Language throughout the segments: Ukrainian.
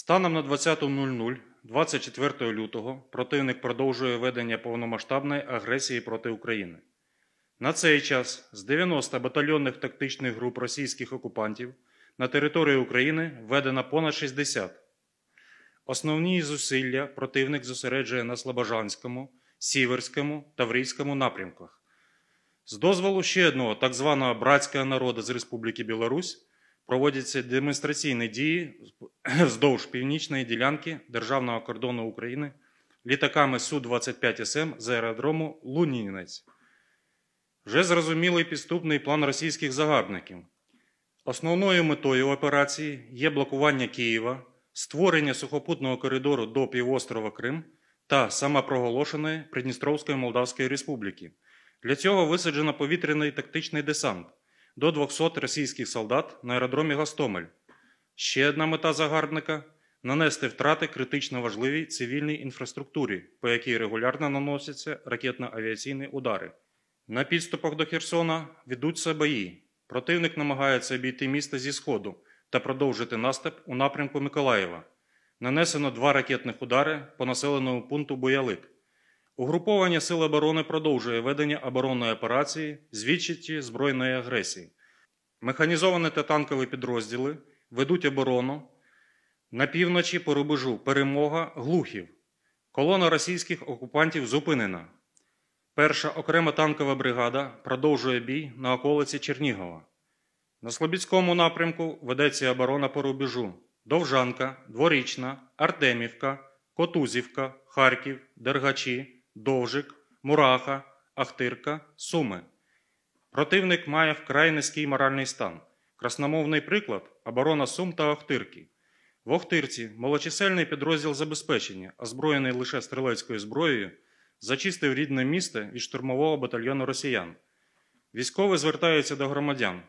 Станом на 20.00 24 лютого противник продовжує ведення повномасштабної агресії проти України. На цей час з 90 батальйонних тактичних груп російських окупантів на території України введено понад 60. Основні зусилля противник зосереджує на Слобожанському, Сіверському таврійському напрямках. З дозволу ще одного так званого братського народу з Республіки Білорусь проводяться демонстраційні дії вздовж північної ділянки Державного кордону України літаками Су-25СМ з аеродрому Лунінець. Вже зрозумілий підступний план російських загарбників. Основною метою операції є блокування Києва, створення сухопутного коридору до півострова Крим та самопроголошеної Придністровської Молдавської Республіки. Для цього висаджено повітряний тактичний десант до 200 російських солдат на аеродромі Гостомель. Ще одна мета загарбника нанести втрати критично важливій цивільній інфраструктурі, по якій регулярно наносяться ракетно-авіаційні удари. На підступах до Херсона ведуться бої. Противник намагається обійти місто зі Сходу та продовжити наступ у напрямку Миколаєва. Нанесено два ракетних удари по населеному пункту Боялик. Угруповання Сил оборони продовжує ведення оборонної операції, звідчиті збройної агресії. Механізовані та танкові підрозділи ведуть оборону на півночі по рубежу перемога глухів. Колона російських окупантів зупинена. Перша окрема танкова бригада продовжує бій на околиці Чернігова. На Слобідському напрямку ведеться оборона по рубежу Довжанка, Дворічна, Артемівка, Котузівка, Харків, Дергачі, Довжик, Мураха, Ахтирка, Суми. Противник має вкрай низький моральний стан. Красномовний приклад оборона Сум та Охтирки. В Охтирці малочисельний підрозділ забезпечення, озброєний лише стрілецькою зброєю, зачистив рідне місто від штурмового батальйону росіян. Військові звертаються до громадян.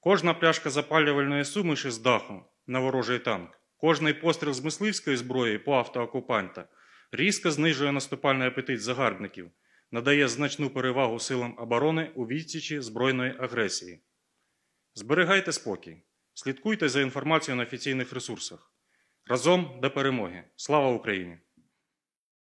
Кожна пляшка запалювальної суміші з даху на ворожий танк, кожний постріл з мисливської зброї по автоокупанта різко знижує наступальний апетит загарбників надає значну перевагу силам оборони у відсічі збройної агресії. Зберігайте спокій, слідкуйте за інформацією на офіційних ресурсах. Разом до перемоги. Слава Україні!